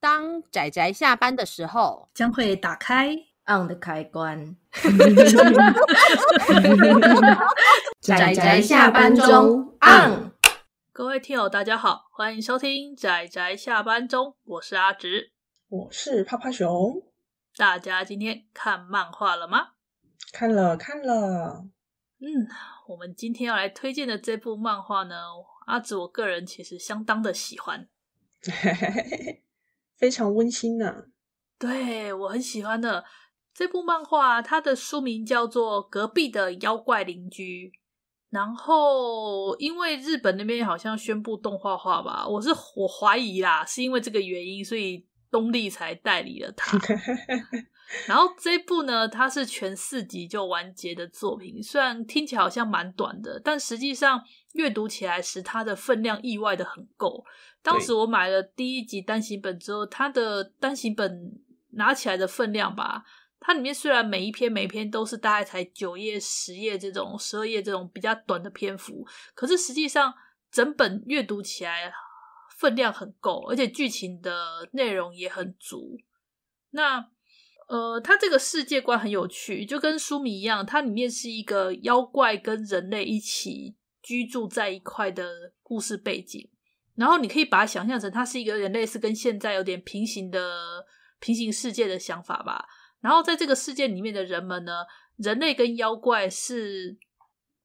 当仔仔下班的时候，将会打开 on 的开关。仔仔下班中 on。各位听友，大家好，欢迎收听仔仔下班中，我是阿直，我是趴趴熊。大家今天看漫画了吗？看了看了。嗯，我们今天要来推荐的这部漫画呢，阿直我个人其实相当的喜欢。非常温馨的，对我很喜欢的这部漫画，它的书名叫做《隔壁的妖怪邻居》。然后，因为日本那边好像宣布动画化吧，我是我怀疑啦，是因为这个原因，所以东立才代理了它。然后这部呢，它是全四集就完结的作品，虽然听起来好像蛮短的，但实际上阅读起来时它的分量意外的很够。当时我买了第一集单行本之后，它的单行本拿起来的分量吧，它里面虽然每一篇每篇都是大概才九页、十页这种、十二页这种比较短的篇幅，可是实际上整本阅读起来分量很够，而且剧情的内容也很足。那呃，它这个世界观很有趣，就跟书迷一样，它里面是一个妖怪跟人类一起居住在一块的故事背景。然后你可以把它想象成，它是一个人类是跟现在有点平行的平行世界的想法吧。然后在这个世界里面的人们呢，人类跟妖怪是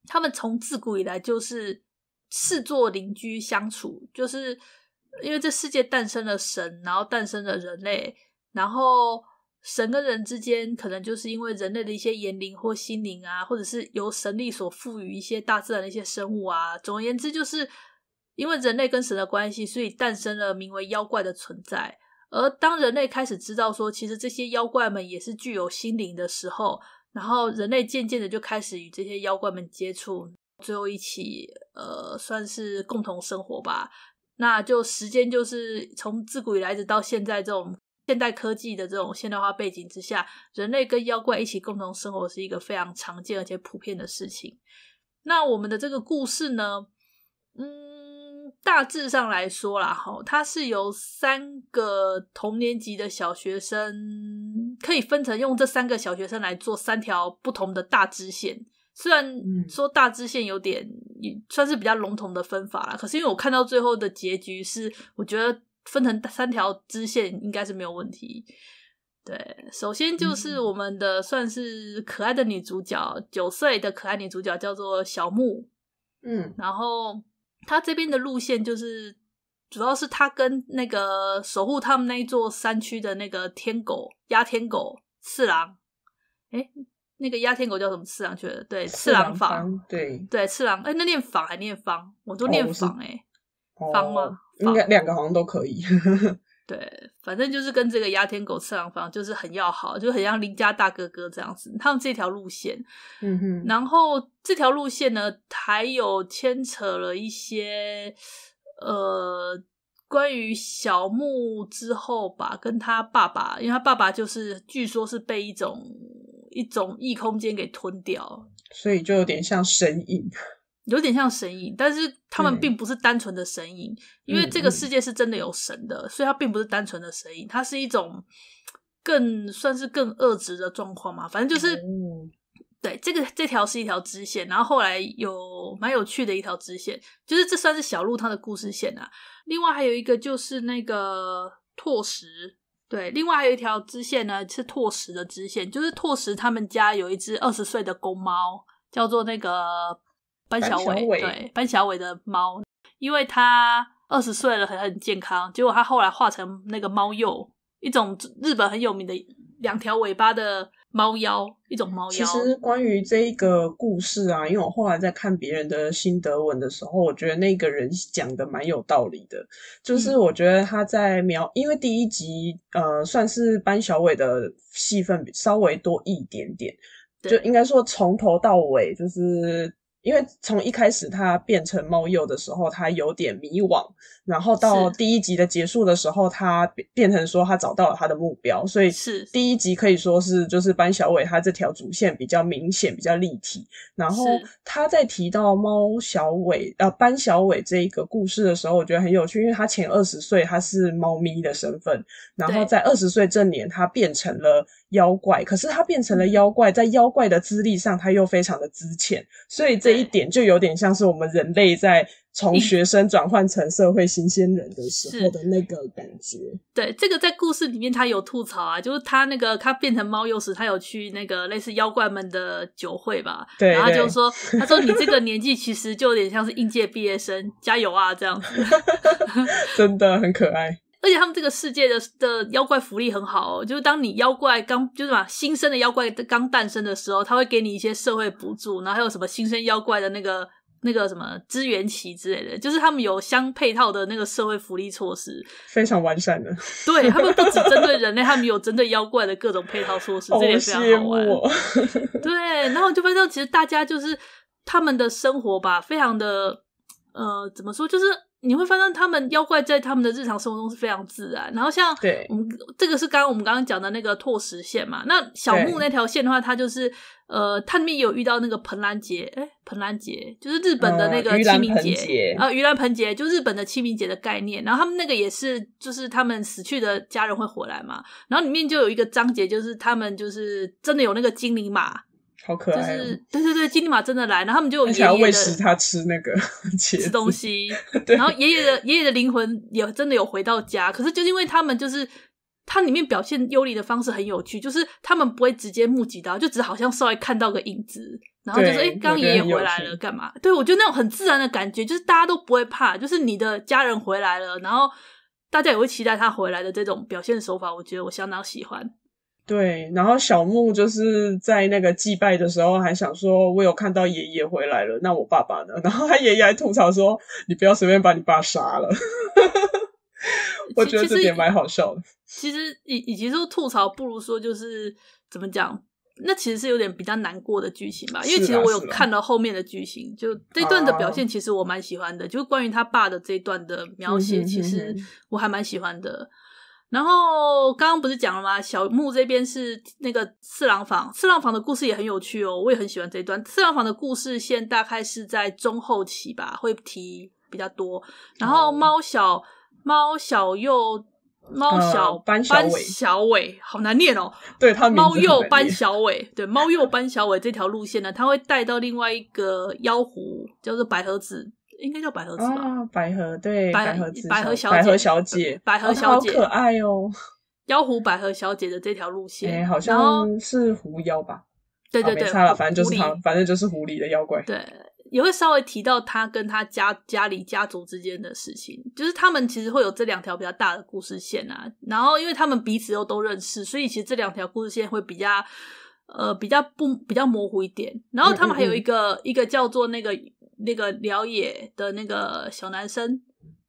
他们从自古以来就是视作邻居相处，就是因为这世界诞生了神，然后诞生了人类，然后。神跟人之间，可能就是因为人类的一些言灵或心灵啊，或者是由神力所赋予一些大自然的一些生物啊。总而言之，就是因为人类跟神的关系，所以诞生了名为妖怪的存在。而当人类开始知道说，其实这些妖怪们也是具有心灵的时候，然后人类渐渐的就开始与这些妖怪们接触，最后一起呃，算是共同生活吧。那就时间就是从自古以来直到现在这种。现代科技的这种现代化背景之下，人类跟妖怪一起共同生活是一个非常常见而且普遍的事情。那我们的这个故事呢，嗯，大致上来说啦，哈，它是由三个同年级的小学生，可以分成用这三个小学生来做三条不同的大支线。虽然说大支线有点算是比较笼统的分法啦，可是因为我看到最后的结局是，我觉得。分成三条支线应该是没有问题。对，首先就是我们的算是可爱的女主角，九岁的可爱女主角叫做小木，嗯，然后她这边的路线就是，主要是她跟那个守护他们那一座山区的那个天狗压天狗次郎，哎，那个压天狗叫什么次郎去了？对，次郎坊，对，对，次郎，哎，那念坊还念方，我都念房哎。方吗？应该两个好像都可以。对，反正就是跟这个牙天狗次郎方就是很要好，就很像邻家大哥哥这样子。他们这条路线，嗯哼，然后这条路线呢，还有牵扯了一些，呃，关于小木之后吧，跟他爸爸，因为他爸爸就是据说是被一种一种异空间给吞掉，所以就有点像神隐。有点像神影，但是他们并不是单纯的神影，因为这个世界是真的有神的，所以它并不是单纯的神影，它是一种更算是更恶质的状况嘛。反正就是，对，这个这条是一条支线，然后后来有蛮有趣的一条支线，就是这算是小鹿它的故事线啊。另外还有一个就是那个拓石，对，另外还有一条支线呢，是拓石的支线，就是拓石他们家有一只二十岁的公猫，叫做那个。班小伟对班小伟的猫，因为他二十岁了很很健康，结果他后来化成那个猫鼬，一种日本很有名的两条尾巴的猫妖，一种猫妖。其实关于这一个故事啊，因为我后来在看别人的心得文的时候，我觉得那个人讲的蛮有道理的，就是我觉得他在描，因为第一集呃算是班小伟的戏份稍微多一点点，就应该说从头到尾就是。因为从一开始他变成猫鼬的时候，他有点迷惘。然后到第一集的结束的时候，他变成说他找到了他的目标，所以是第一集可以说是就是班小伟他这条主线比较明显、比较立体。然后他在提到猫小伟呃班小伟这一个故事的时候，我觉得很有趣，因为他前二十岁他是猫咪的身份，然后在二十岁这年他变成了妖怪，可是他变成了妖怪，在妖怪的资历上他又非常的资浅，所以这一点就有点像是我们人类在。从学生转换成社会新鲜人的时候的那个感觉，对这个在故事里面他有吐槽啊，就是他那个他变成猫幼时，他有去那个类似妖怪们的酒会吧，对，然后就说 他说你这个年纪其实就有点像是应届毕业生，加油啊这样子，真的很可爱。而且他们这个世界的的妖怪福利很好，哦，就是当你妖怪刚就是嘛新生的妖怪刚诞生的时候，他会给你一些社会补助，然后还有什么新生妖怪的那个。那个什么支援旗之类的，就是他们有相配套的那个社会福利措施，非常完善的。对他们不只针对人类，他们有针对妖怪的各种配套措施，这也非常好玩。对，然后就发现其实大家就是他们的生活吧，非常的呃，怎么说就是。你会发现，他们妖怪在他们的日常生活中是非常自然。然后像对，我们这个是刚刚我们刚刚讲的那个拓石线嘛。那小木那条线的话，它就是呃，探秘有遇到那个盆兰节，哎，盆兰节就是日本的那个清明节啊，盂兰盆节就日本的清明节的概念。然后他们那个也是，就是他们死去的家人会回来嘛。然后里面就有一个章节，就是他们就是真的有那个精灵马。好可爱！就是对对对，金利马真的来，然后他们就爷爷喂食他吃那个 吃东西，然后爷爷的爷爷的灵魂也真的有回到家，可是就因为他们就是他里面表现幽灵的方式很有趣，就是他们不会直接目击到，就只好像稍微看到个影子，然后就是哎，刚刚爷爷回来了，干嘛？对我觉得那种很自然的感觉，就是大家都不会怕，就是你的家人回来了，然后大家也会期待他回来的这种表现手法，我觉得我相当喜欢。对，然后小木就是在那个祭拜的时候，还想说，我有看到爷爷回来了，那我爸爸呢？然后他爷爷还吐槽说：“你不要随便把你爸杀了。”我觉得这点蛮好笑的。其实，以以及说吐槽，不如说就是怎么讲？那其实是有点比较难过的剧情吧。因为其实我有看到后面的剧情，就这段的表现，其实我蛮喜欢的。就关于他爸的这段的描写，其实我还蛮喜欢的。然后刚刚不是讲了吗？小木这边是那个次郎坊，次郎坊的故事也很有趣哦，我也很喜欢这一段。次郎坊的故事线大概是在中后期吧，会提比较多。然后猫小猫小幼猫小班小尾，好难念哦。对，他猫幼班小尾，对猫幼班小尾这条路线呢，他会带到另外一个妖狐，叫做百合子。应该叫百合子吧，百合对，百合子百合小百合小姐，百合小姐，好可爱哦！妖狐百合小姐的这条路线，好像是狐妖吧？对对对，差了，反正就是他，反正就是狐狸的妖怪。对，也会稍微提到他跟他家家里家族之间的事情，就是他们其实会有这两条比较大的故事线啊。然后，因为他们彼此又都认识，所以其实这两条故事线会比较呃比较不比较模糊一点。然后他们还有一个一个叫做那个。那个辽野的那个小男生，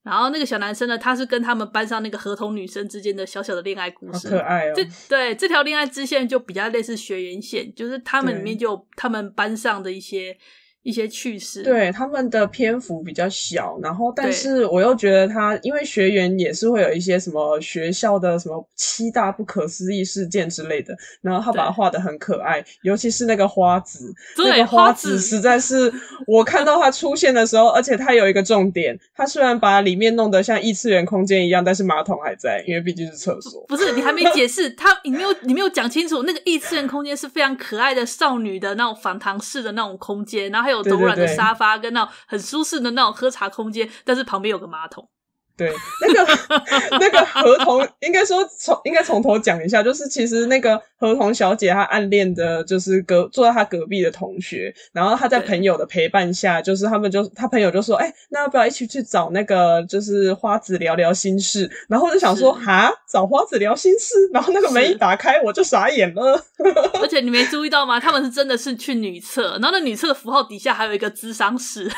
然后那个小男生呢，他是跟他们班上那个河童女生之间的小小的恋爱故事，可爱哦！对对，这条恋爱支线就比较类似学缘线，就是他们里面就他们班上的一些。一些趣事，对他们的篇幅比较小，然后但是我又觉得他，因为学员也是会有一些什么学校的什么七大不可思议事件之类的，然后他把它画的很可爱，尤其是那个花子，那个花子实在是我看到他出现的时候，而且他有一个重点，他虽然把里面弄得像异次元空间一样，但是马桶还在，因为毕竟是厕所。不是你还没解释，他你没有你没有讲清楚，那个异次元空间是非常可爱的少女的那种反唐式的那种空间，然后还有。有柔软的沙发跟那种很舒适的那种喝茶空间，但是旁边有个马桶。对，那个那个合同应该说从应该从头讲一下，就是其实那个合同小姐她暗恋的就是隔坐在她隔壁的同学，然后她在朋友的陪伴下，就是他们就她朋友就说，哎，那要不要一起去找那个就是花子聊聊心事？然后我就想说，哈，找花子聊心事，然后那个门一打开我就傻眼了。而且你没注意到吗？他们是真的是去女厕，然后那女厕的符号底下还有一个智商室，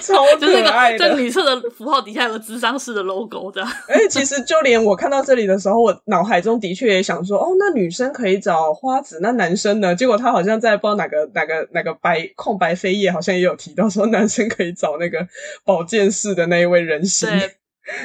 超 可爱。在女厕的符号底下有个智商室的。logo 的，哎，其实就连我看到这里的时候，我脑海中的确也想说，哦，那女生可以找花子，那男生呢？结果他好像在不知道哪个哪个哪个白空白扉页，好像也有提到说，男生可以找那个保健室的那一位人形。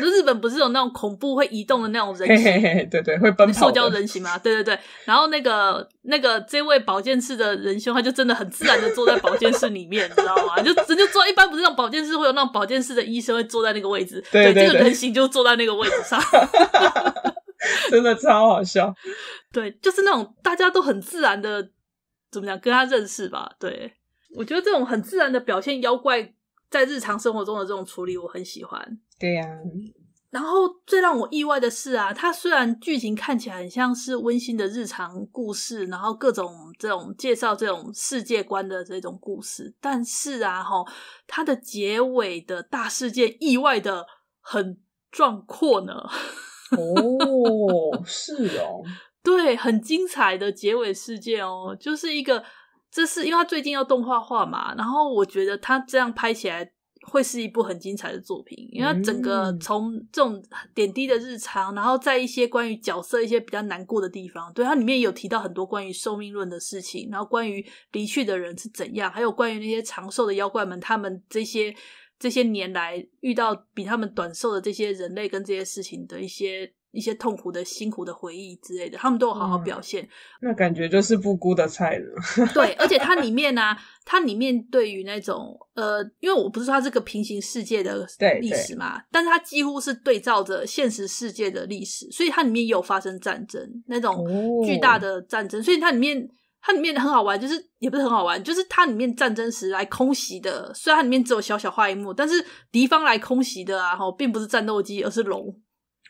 日本不是有那种恐怖会移动的那种人形？对对，会奔跑交人形吗？对对对。然后那个那个这位保健室的仁兄，他就真的很自然的坐在保健室里面，你知道吗？就人就坐。一般不是那种保健室会有那种保健室的医生会坐在那个位置，对，这个人形就坐在那个位置上，真的超好笑。对，就是那种大家都很自然的，怎么讲？跟他认识吧？对，我觉得这种很自然的表现妖怪在日常生活中的这种处理，我很喜欢。对呀，然后最让我意外的是啊，它虽然剧情看起来很像是温馨的日常故事，然后各种这种介绍这种世界观的这种故事，但是啊，哈，它的结尾的大事件意外的很壮阔呢。哦，是哦，对，很精彩的结尾事件哦，就是一个，这是因为它最近要动画化嘛，然后我觉得它这样拍起来。会是一部很精彩的作品，因为它整个从这种点滴的日常，然后在一些关于角色一些比较难过的地方，对它里面有提到很多关于寿命论的事情，然后关于离去的人是怎样，还有关于那些长寿的妖怪们，他们这些这些年来遇到比他们短寿的这些人类跟这些事情的一些。一些痛苦的、辛苦的回忆之类的，他们都有好好表现，那感觉就是不孤的菜了。对，而且它里面呢，它里面对于那种呃，因为我不是说它是个平行世界的历史嘛，但是它几乎是对照着现实世界的历史，所以它里面也有发生战争那种巨大的战争，所以它里面它里面很好玩，就是也不是很好玩，就是它里面战争时来空袭的，虽然它里面只有小小画一幕，但是敌方来空袭的啊，哈，并不是战斗机，而是龙。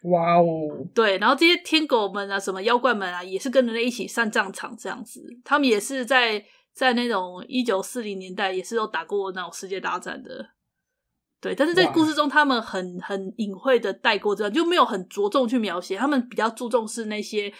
哇哦，对，然后这些天狗们啊，什么妖怪们啊，也是跟人类一起上战场这样子。他们也是在在那种一九四零年代，也是有打过那种世界大战的。对，但是在故事中，他们很很隐晦的带过这样，就没有很着重去描写。他们比较注重是那些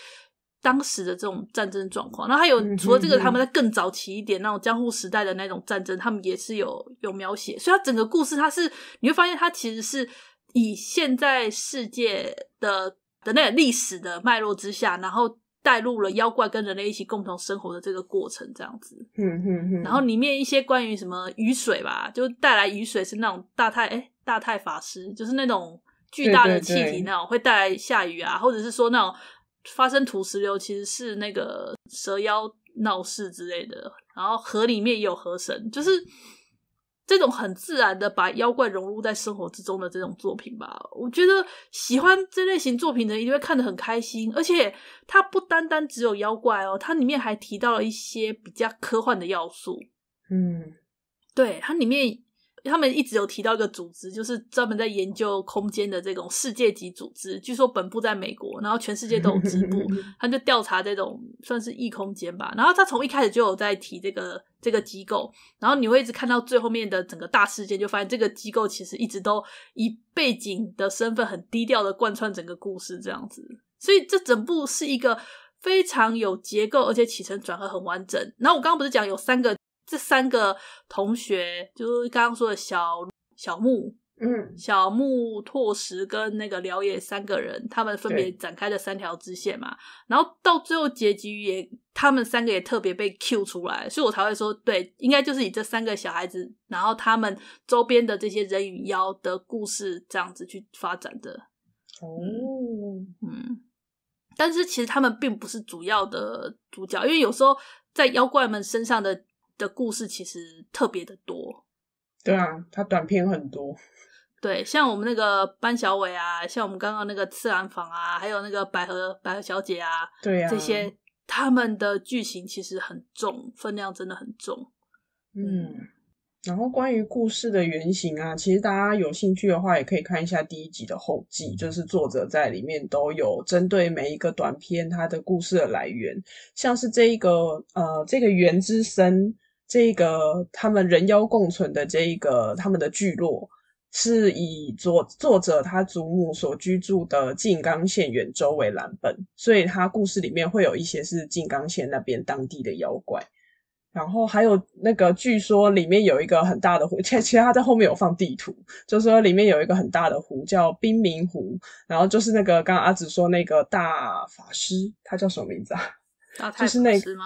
当时的这种战争状况。那还有除了这个，他们在更早期一点那种江户时代的那种战争，他们也是有有描写。所以，他整个故事，他是你会发现，他其实是。以现在世界的的那个历史的脉络之下，然后带入了妖怪跟人类一起共同生活的这个过程，这样子。嗯嗯嗯。然后里面一些关于什么雨水吧，就带来雨水是那种大太哎大太法师，就是那种巨大的气体那种会带来下雨啊，或者是说那种发生土石流其实是那个蛇妖闹事之类的。然后河里面也有河神，就是。这种很自然的把妖怪融入在生活之中的这种作品吧，我觉得喜欢这类型作品的人一定会看得很开心。而且它不单单只有妖怪哦，它里面还提到了一些比较科幻的要素。嗯，对，它里面。他们一直有提到一个组织，就是专门在研究空间的这种世界级组织。据说本部在美国，然后全世界都有支部。他就调查这种算是异空间吧。然后他从一开始就有在提这个这个机构，然后你会一直看到最后面的整个大事件，就发现这个机构其实一直都以背景的身份很低调的贯穿整个故事这样子。所以这整部是一个非常有结构，而且起承转合很完整。然后我刚刚不是讲有三个。这三个同学就是刚刚说的小小木，嗯，小木拓石跟那个辽野三个人，他们分别展开了三条支线嘛。然后到最后结局也，他们三个也特别被 Q 出来，所以我才会说，对，应该就是以这三个小孩子，然后他们周边的这些人与妖的故事这样子去发展的。哦，嗯，但是其实他们并不是主要的主角，因为有时候在妖怪们身上的。的故事其实特别的多，对啊，他短片很多，对，像我们那个班小伟啊，像我们刚刚那个次然房啊，还有那个百合百合小姐啊，对啊，这些他们的剧情其实很重，分量真的很重，嗯，然后关于故事的原型啊，其实大家有兴趣的话，也可以看一下第一集的后记，就是作者在里面都有针对每一个短片它的故事的来源，像是这一个呃这个原之身。这个他们人妖共存的这一个他们的聚落，是以作作者他祖母所居住的静冈县远州为蓝本，所以他故事里面会有一些是静冈县那边当地的妖怪。然后还有那个据说里面有一个很大的湖，其实他在后面有放地图，就说里面有一个很大的湖叫冰明湖。然后就是那个刚刚阿紫说那个大法师，他叫什么名字啊？大法师吗？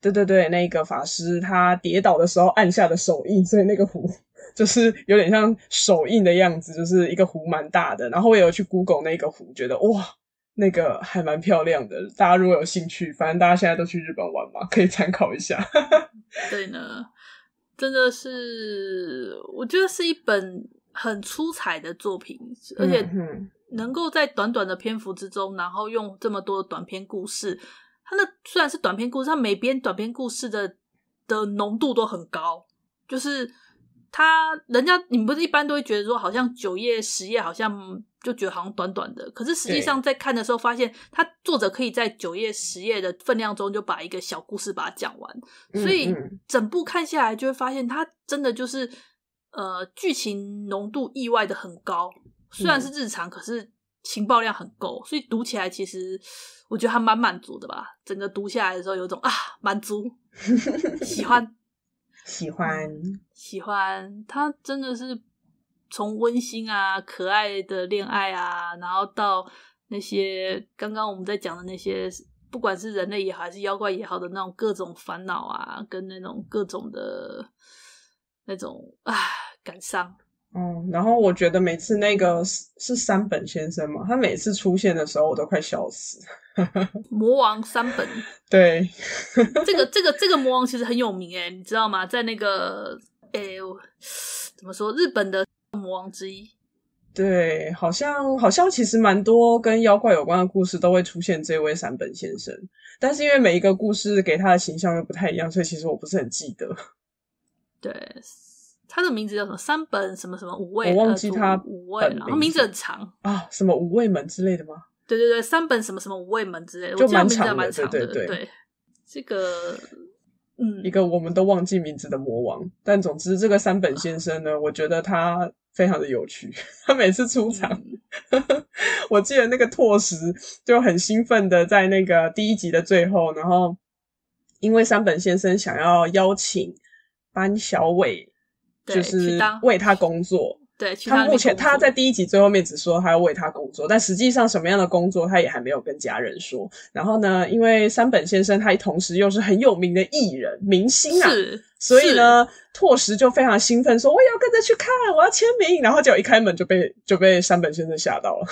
对对对，那个法师他跌倒的时候按下的手印，所以那个湖就是有点像手印的样子，就是一个湖，蛮大的。然后我有去 Google 那个湖，觉得哇，那个还蛮漂亮的。大家如果有兴趣，反正大家现在都去日本玩嘛，可以参考一下。对呢，真的是我觉得是一本很出彩的作品，而且能够在短短的篇幅之中，然后用这么多短篇故事。他那虽然是短篇故事，他每篇短篇故事的的浓度都很高，就是他人家你们不是一般都会觉得说，好像九页十页，好像就觉得好像短短的，可是实际上在看的时候发现，他作者可以在九页十页的分量中就把一个小故事把它讲完，所以整部看下来就会发现，他真的就是呃，剧情浓度意外的很高，虽然是日常，可是。情报量很够，所以读起来其实我觉得还蛮满足的吧。整个读下来的时候，有种啊满足，喜欢，喜欢，喜欢。他真的是从温馨啊、可爱的恋爱啊，然后到那些刚刚我们在讲的那些，不管是人类也好，还是妖怪也好的那种各种烦恼啊，跟那种各种的那种啊感伤。嗯，然后我觉得每次那个是山本先生嘛，他每次出现的时候，我都快笑死。魔王山本，对，这个这个这个魔王其实很有名哎，你知道吗？在那个哎，怎么说，日本的魔王之一。对，好像好像其实蛮多跟妖怪有关的故事都会出现这位山本先生，但是因为每一个故事给他的形象又不太一样，所以其实我不是很记得。对。他的名字叫什么？三本什么什么五味？我忘记他五味了，名字很长啊，什么五味门之类的吗？对对对，三本什么什么五味门之类的，就蛮长的。对对对，这个嗯，一个我们都忘记名字的魔王。但总之，这个三本先生呢，我觉得他非常的有趣。他每次出场，我记得那个拓实就很兴奋的在那个第一集的最后，然后因为三本先生想要邀请班小伟。就是为他工作，对他目前他在第一集最后面只说他要为他工作，但实际上什么样的工作他也还没有跟家人说。然后呢，因为山本先生他同时又是很有名的艺人明星啊，所以呢拓实就非常兴奋说我也要跟着去看，我要签名。然后结果一开门就被就被山本先生吓到了。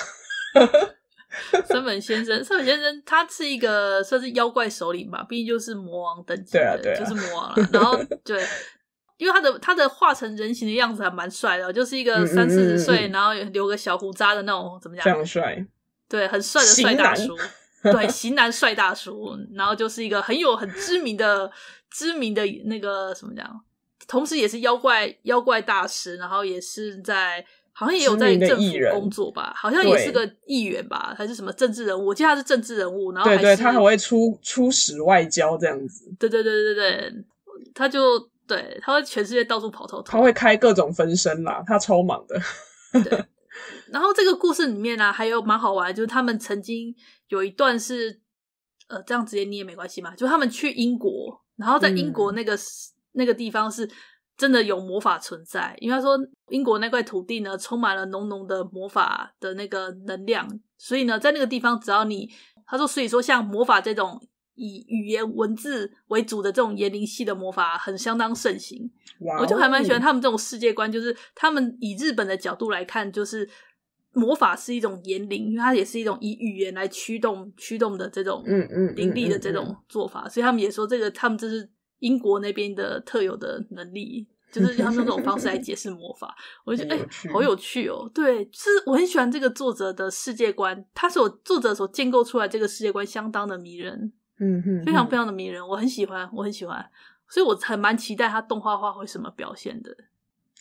山本先生，山本先生他是一个算是妖怪首领嘛，毕竟就是魔王等级的，就是魔王了。然后对。因为他的他的化成人形的样子还蛮帅的，就是一个三四十岁，然后留个小胡渣的那种，怎么讲？非常帅，对，很帅的帅大叔，对，型男帅大叔。然后就是一个很有很知名的知名的那个什么讲，同时也是妖怪妖怪大师，然后也是在好像也有在政府工作吧，好像也是个议员吧，还是什么政治人物？我记得他是政治人物，然后对对，他很会出出使外交这样子，对对对对对，他就。对，他会全世界到处跑偷偷。他会开各种分身啦，他超忙的。对，然后这个故事里面呢，还有蛮好玩，就是他们曾经有一段是，呃，这样直接捏没关系嘛？就他们去英国，然后在英国那个那个地方是真的有魔法存在，因为说英国那块土地呢充满了浓浓的魔法的那个能量，所以呢，在那个地方只要你，他说，所以说像魔法这种。以语言文字为主的这种言灵系的魔法很相当盛行，我就还蛮喜欢他们这种世界观，就是他们以日本的角度来看，就是魔法是一种言灵，因为它也是一种以语言来驱动驱动的这种嗯嗯灵力的这种做法，所以他们也说这个他们这是英国那边的特有的能力，就是他们用这种方式来解释魔法，我就觉得 哎好有趣哦，对，是我很喜欢这个作者的世界观，他所作者所建构出来这个世界观相当的迷人。嗯哼，非常非常的迷人，我很喜欢，我很喜欢，所以我还蛮期待它动画化会什么表现的，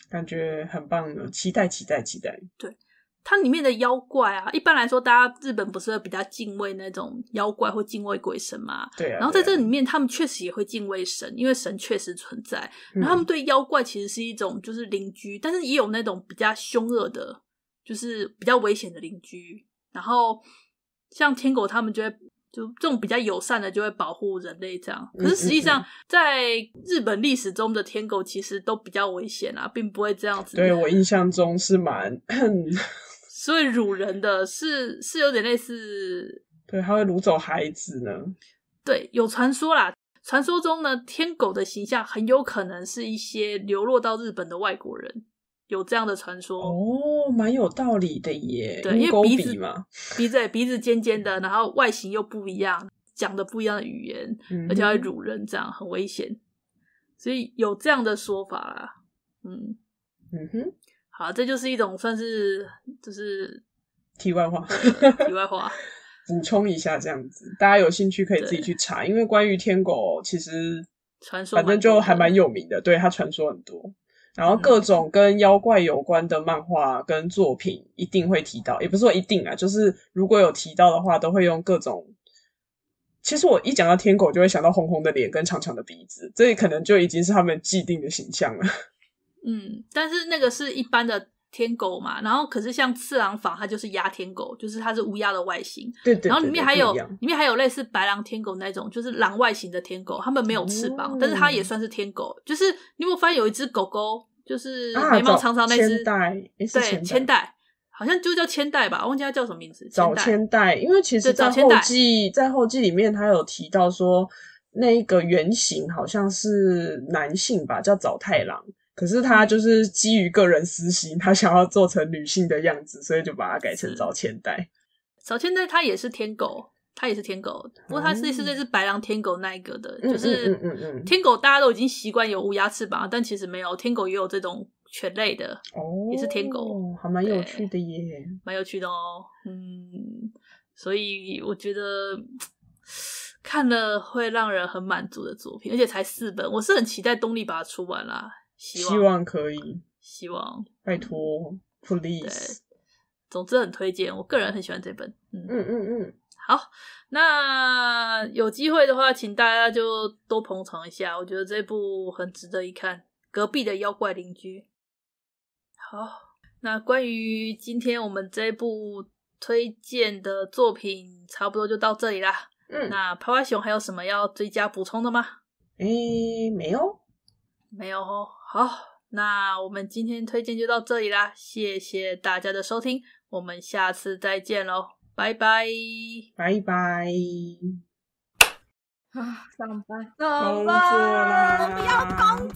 感觉很棒的，期待期待期待。对，它里面的妖怪啊，一般来说，大家日本不是比较敬畏那种妖怪或敬畏鬼神嘛？对啊。然后在这里面，他们确实也会敬畏神，因为神确实存在。然后他们对妖怪其实是一种就是邻居，但是也有那种比较凶恶的，就是比较危险的邻居。然后像天狗，他们觉得。就这种比较友善的，就会保护人类这样。可是实际上，在日本历史中的天狗其实都比较危险啊，并不会这样子。对我印象中是蛮，所以辱人的是是有点类似，对，他会掳走孩子呢。对，有传说啦，传说中呢，天狗的形象很有可能是一些流落到日本的外国人。有这样的传说哦，蛮有道理的耶。因为鼻子嘛，鼻子鼻子尖尖的，然后外形又不一样，讲的不一样的语言，而且还辱人，这样很危险，所以有这样的说法啦。嗯嗯哼，好，这就是一种算是就是题外话，题外话补充一下，这样子大家有兴趣可以自己去查，因为关于天狗其实传说反正就还蛮有名的，对它传说很多。然后各种跟妖怪有关的漫画跟作品一定会提到，也不是说一定啊，就是如果有提到的话，都会用各种。其实我一讲到天狗，就会想到红红的脸跟长长的鼻子，这可能就已经是他们既定的形象了。嗯，但是那个是一般的。天狗嘛，然后可是像次郎坊，它就是鸭天狗，就是它是乌鸦的外形。对对。然后里面还有，里面还有类似白狼天狗那种，就是狼外形的天狗，它们没有翅膀，但是它也算是天狗。就是你有没有发现有一只狗狗，就是眉毛长长那只，对，千代，好像就叫千代吧，我忘记它叫什么名字。早千代，因为其实在后记，在后记里面，他有提到说，那个原型好像是男性吧，叫早太郎。可是他就是基于个人私心，他想要做成女性的样子，所以就把它改成早千代。早千代他也是天狗，他也是天狗，不过他是是那只白狼天狗那一个的，就是天狗大家都已经习惯有乌鸦翅膀，但其实没有天狗也有这种犬类的哦，也是天狗，还蛮有趣的耶，蛮有趣的哦。嗯，所以我觉得看了会让人很满足的作品，而且才四本，我是很期待东立把它出完啦。希望可以，希望拜托，please。总之很推荐，我个人很喜欢这本。嗯嗯嗯嗯，好，那有机会的话，请大家就多捧场一下，我觉得这部很值得一看，《隔壁的妖怪邻居》。好，那关于今天我们这部推荐的作品，差不多就到这里啦。嗯，那泡泡熊还有什么要追加补充的吗？哎，没有。没有哦，好，那我们今天推荐就到这里啦，谢谢大家的收听，我们下次再见喽，拜拜，拜拜，啊，上班，工作啦，不要工作，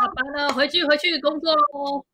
下班了，回去回去工作喽。